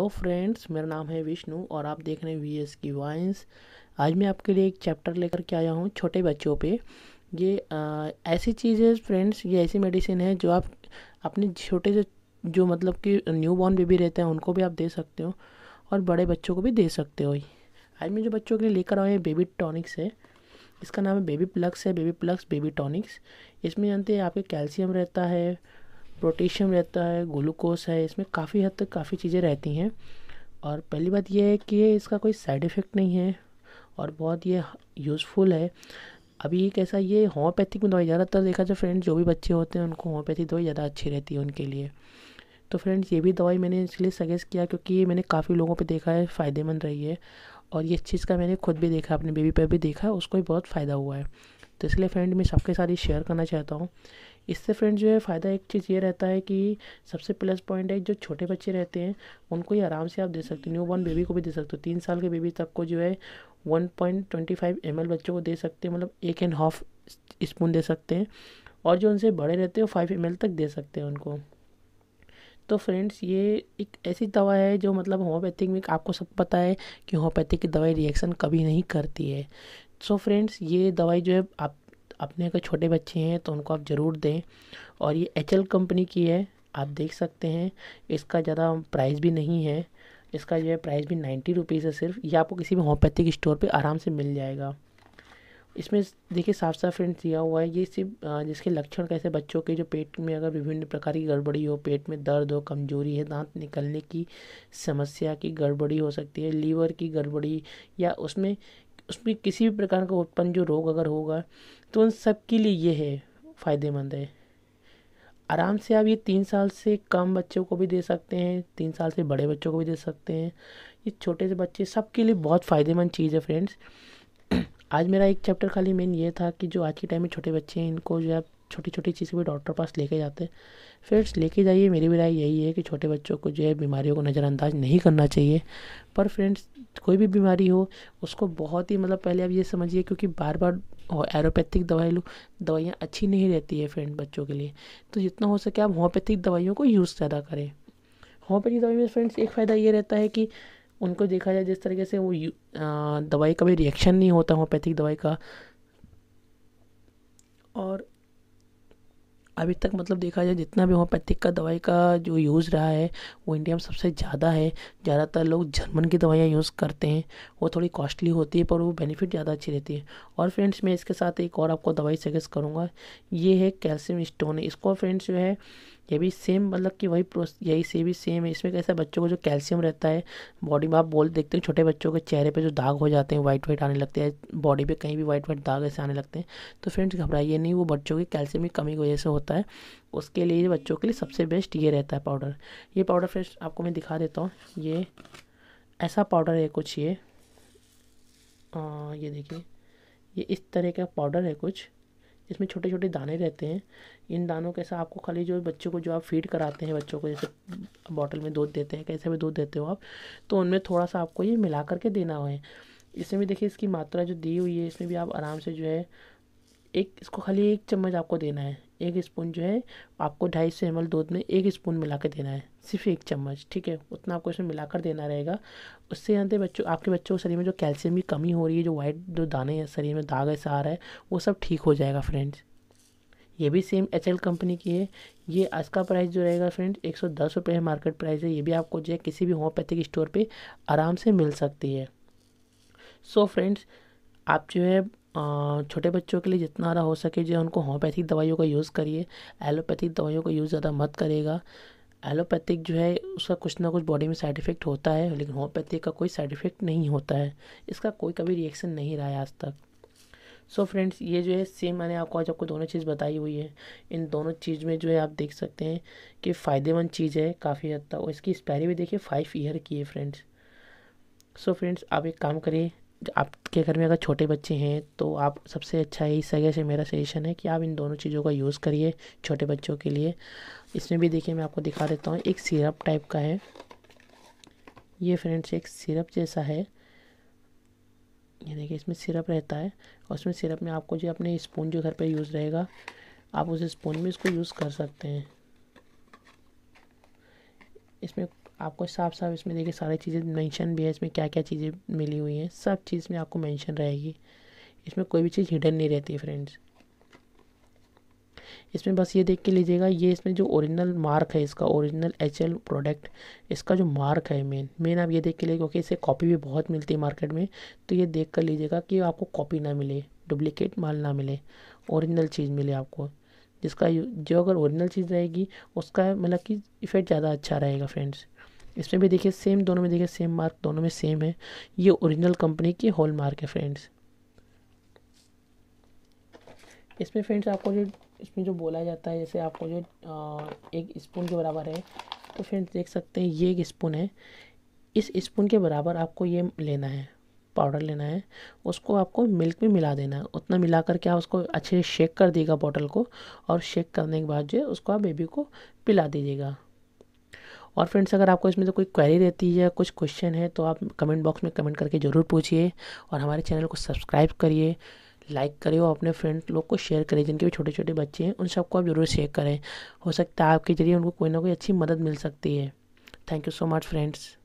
hello friends मेरा नाम है विष्णु और आप देख रहे हैं वी एस की वाइन्स आज मैं आपके लिए एक चैप्टर लेकर के आया हूँ छोटे बच्चों पे ये आ, ऐसी चीज़ है फ्रेंड्स ये ऐसी मेडिसिन है जो आप अपने छोटे से जो मतलब कि न्यू बॉर्न बेबी रहते हैं उनको भी आप दे सकते हो और बड़े बच्चों को भी दे सकते हो आज मैं जो बच्चों के लिए लेकर आया हूँ बेबी टॉनिक्स है इसका नाम है बेबी प्लक्स है बेबी प्लक्स बेबी टॉनिक्स इसमें जानते हैं आपके कैल्शियम रहता है पोटेशियम रहता है ग्लूकोस है इसमें काफ़ी हद तक काफ़ी चीज़ें रहती हैं और पहली बात यह है कि इसका कोई साइड इफ़ेक्ट नहीं है और बहुत ये यूज़फुल है अभी एक ऐसा ये होम्योपैथिक में दवाई ज़्यादातर देखा जाए फ्रेंड्स जो भी बच्चे होते हैं उनको होम्योपैथिक दवाई ज़्यादा अच्छी रहती है उनके लिए तो फ्रेंड्स ये भी दवाई मैंने इसलिए सजेस्ट किया क्योंकि ये मैंने काफ़ी लोगों पे देखा है फ़ायदेमंद रही है और ये चीज़ का मैंने खुद भी देखा अपने बेबी पर भी देखा उसको भी बहुत फ़ायदा हुआ है तो इसलिए फ्रेंड मैं सबके साथ ही शेयर करना चाहता हूँ इससे फ्रेंड जो है फ़ायदा एक चीज़ ये रहता है कि सबसे प्लस पॉइंट है जो छोटे बच्चे रहते हैं उनको ही आराम से आप दे सकते हो न्यू बॉर्न बेबी को भी दे सकते हो तीन साल के बेबी तक को जो है one point twenty five M L बच्चों को दे सकते हैं मतलब एक एंड हाफ स्पून दे सकते हैं और जो उनसे बड़े रहते हैं वो फाइव एम एल तक दे सकते हैं उनको तो फ्रेंड्स ये एक ऐसी दवा है जो मतलब होम्योपैथिक में आपको सब पता है कि होम्योपैथिक की दवाई रिएक्शन कभी नहीं करती है सो फ्रेंड्स ये दवाई जो है आप अपने अगर छोटे बच्चे हैं तो उनको आप ज़रूर दें और ये एच कंपनी की है आप देख सकते हैं इसका ज़्यादा प्राइस भी नहीं है इसका जो है प्राइस भी नाइन्टी रुपीज़ है सिर्फ ये आपको किसी भी होम्योपैथिक स्टोर पे आराम से मिल जाएगा इसमें देखिए साफ साफ फ्रेंड्स दिया हुआ है ये सिर्फ जिसके लक्षण कैसे बच्चों के जो पेट में अगर विभिन्न प्रकार की गड़बड़ी हो पेट में दर्द हो कमजोरी है दांत निकलने की समस्या की गड़बड़ी हो सकती है लीवर की गड़बड़ी या उसमें उसमें किसी भी प्रकार का उत्पन्न जो रोग अगर होगा तो उन सब के लिए ये है फ़ायदेमंद है आराम से आप ये तीन साल से कम बच्चों को भी दे सकते हैं तीन साल से बड़े बच्चों को भी दे सकते हैं ये छोटे से बच्चे सबके लिए बहुत फ़ायदेमंद चीज़ है फ्रेंड्स आज मेरा एक चैप्टर खाली मेन ये था कि जो आज के टाइम में छोटे बच्चे हैं इनको जो है छोटी छोटी चीज़ भी डॉक्टर पास लेके जाते हैं फ्रेंड्स लेके जाइए मेरी भी राय यही है कि छोटे बच्चों को जो है बीमारियों को नज़रअंदाज नहीं करना चाहिए पर फ्रेंड्स कोई भी बीमारी हो उसको बहुत ही मतलब पहले आप ये समझिए क्योंकि बार बार और एलोपैथिक दवाई लो दवाइयाँ अच्छी नहीं रहती है फ्रेंड बच्चों के लिए तो जितना हो सके आप होम्योपैथिक दवाइयों को यूज़ ज़्यादा करें होम्योपैथिक दवाई में फ्रेंड्स एक फ़ायदा ये रहता है कि उनको देखा जाए जिस तरीके से वो दवाई का भी रिएक्शन नहीं होता होम्योपैथिक दवाई का और अभी तक मतलब देखा जाए जितना भी होम्योपैथिक का दवाई का जो यूज़ रहा है वो इंडिया में सबसे ज़्यादा है ज़्यादातर लोग जर्मन की दवाइयाँ यूज़ करते हैं वो थोड़ी कॉस्टली होती है पर वो बेनिफिट ज़्यादा अच्छी रहती है और फ्रेंड्स मैं इसके साथ एक और आपको दवाई सजेस्ट करूँगा ये है कैल्शियम स्टोन इसको फ्रेंड्स जो है ये भी सेम मतलब कि वही यही से भी सेम है इसमें कैसा बच्चों को जो कैल्शियम रहता है बॉडी में आप बोल देखते हैं छोटे बच्चों के चेहरे पे जो दाग हो जाते हैं वाइट वाइट आने लगते हैं बॉडी पे कहीं भी वाइट वाइट दाग ऐसे आने लगते हैं तो फ्रेंड्स घबराइए नहीं वो बच्चों की कैल्शियम की कमी की वजह से होता है उसके लिए बच्चों के लिए सबसे बेस्ट ये रहता है पाउडर ये पाउडर फ्रेंड्स आपको मैं दिखा देता हूँ ये ऐसा पाउडर है कुछ ये ये देखिए ये इस तरह का पाउडर है कुछ इसमें छोटे छोटे दाने रहते हैं इन दानों के साथ आपको खाली जो बच्चों को जो आप फीड कराते हैं बच्चों को जैसे बॉटल में दूध देते हैं कैसे भी दूध देते हो आप तो उनमें थोड़ा सा आपको ये मिला करके देना है इसमें भी देखिए इसकी मात्रा जो दी हुई है इसमें भी आप आराम से जो है एक इसको खाली एक चम्मच आपको देना है एक स्पून जो है आपको ढाई सौ एम दूध में एक स्पून मिला के देना है सिर्फ एक चम्मच ठीक है उतना आपको इसमें मिलाकर देना रहेगा उससे पर बच्चों आपके बच्चों के शरीर में जो कैल्शियम की कमी हो रही है जो वाइट जो दाने हैं शरीर में दाग ऐसा आ रहा है वो सब ठीक हो जाएगा फ्रेंड्स ये भी सेम एच कंपनी की है ये आज का प्राइस जो रहेगा फ्रेंड्स एक सौ दस रुपये है मार्केट प्राइस है ये भी आपको जो है किसी भी होम्योपैथिक स्टोर पर आराम से मिल सकती है सो so फ्रेंड्स आप जो है छोटे बच्चों के लिए जितना ज़्यादा हो सके जो उनको होम्योपैथिक दवाइयों का यूज़ करिए एलोपैथिक दवाइयों का यूज़ ज़्यादा मत करेगा एलोपैथिक जो है उसका कुछ ना कुछ बॉडी में साइड इफ़ेक्ट होता है लेकिन होम्योपैथिक का कोई साइड इफ़ेक्ट नहीं होता है इसका कोई कभी रिएक्शन नहीं रहा है आज तक सो so फ्रेंड्स ये जो है सेम मैंने आपको आज आपको दोनों चीज़ बताई हुई है इन दोनों चीज़ में जो है आप देख सकते हैं कि फ़ायदेमंद चीज़ है काफ़ी हद तक और इसकी एक्सपायरी भी देखिए फाइव ईयर की है फ्रेंड्स सो फ्रेंड्स आप एक काम करिए आपके घर में अगर छोटे बच्चे हैं तो आप सबसे अच्छा है इस वजह से मेरा सजेशन है कि आप इन दोनों चीज़ों का यूज़ करिए छोटे बच्चों के लिए इसमें भी देखिए मैं आपको दिखा देता हूँ एक सिरप टाइप का है ये फ्रेंड्स एक सिरप जैसा है ये देखिए इसमें सिरप रहता है और उसमें सिरप में आपको जो अपने स्पून जो घर पर यूज़ रहेगा आप उस स्पून में इसको यूज़ कर सकते हैं इसमें आपको साफ साफ इसमें देखिए सारी चीज़ें मेंशन भी है इसमें क्या क्या चीज़ें मिली हुई हैं सब चीज़ में आपको मेंशन रहेगी इसमें कोई भी चीज़ हिडन नहीं रहती है फ्रेंड्स इसमें बस ये देख के लीजिएगा ये इसमें जो ओरिजिनल मार्क है इसका ओरिजिनल एच प्रोडक्ट इसका जो मार्क है मेन मेन आप ये देख के लिए क्योंकि इसे कॉपी भी बहुत मिलती है मार्केट में तो ये देख कर लीजिएगा कि आपको कॉपी ना मिले डुप्लिकेट माल ना मिले ओरिजिनल चीज़ मिले आपको जिसका जो अगर ओरिजिनल चीज़ रहेगी उसका मतलब कि इफ़ेक्ट ज़्यादा अच्छा रहेगा फ्रेंड्स इसमें भी देखिए सेम दोनों में देखिए सेम मार्क दोनों में सेम है ये ओरिजिनल कंपनी की हॉल मार्क है फ्रेंड्स इसमें फ्रेंड्स आपको जो इसमें जो बोला जाता है जैसे आपको जो एक स्पून के बराबर है तो फ्रेंड्स देख सकते हैं ये एक स्पून है इस स्पून के बराबर आपको ये लेना है पाउडर लेना है उसको आपको मिल्क में मिला देना है उतना मिला करके आप उसको अच्छे से शेक कर देगा बॉटल को और शेक करने के बाद जो है उसको आप बेबी को पिला दीजिएगा और फ्रेंड्स अगर आपको इसमें से कोई क्वेरी रहती है या कुछ क्वेश्चन है तो आप कमेंट बॉक्स में कमेंट करके ज़रूर पूछिए और हमारे चैनल को सब्सक्राइब करिए लाइक करिए और अपने फ्रेंड लोग को शेयर करिए जिनके भी छोटे छोटे बच्चे हैं उन सबको आप ज़रूर शेयर करें हो सकता है आपके जरिए उनको कोई ना कोई अच्छी मदद मिल सकती है thank you so much friends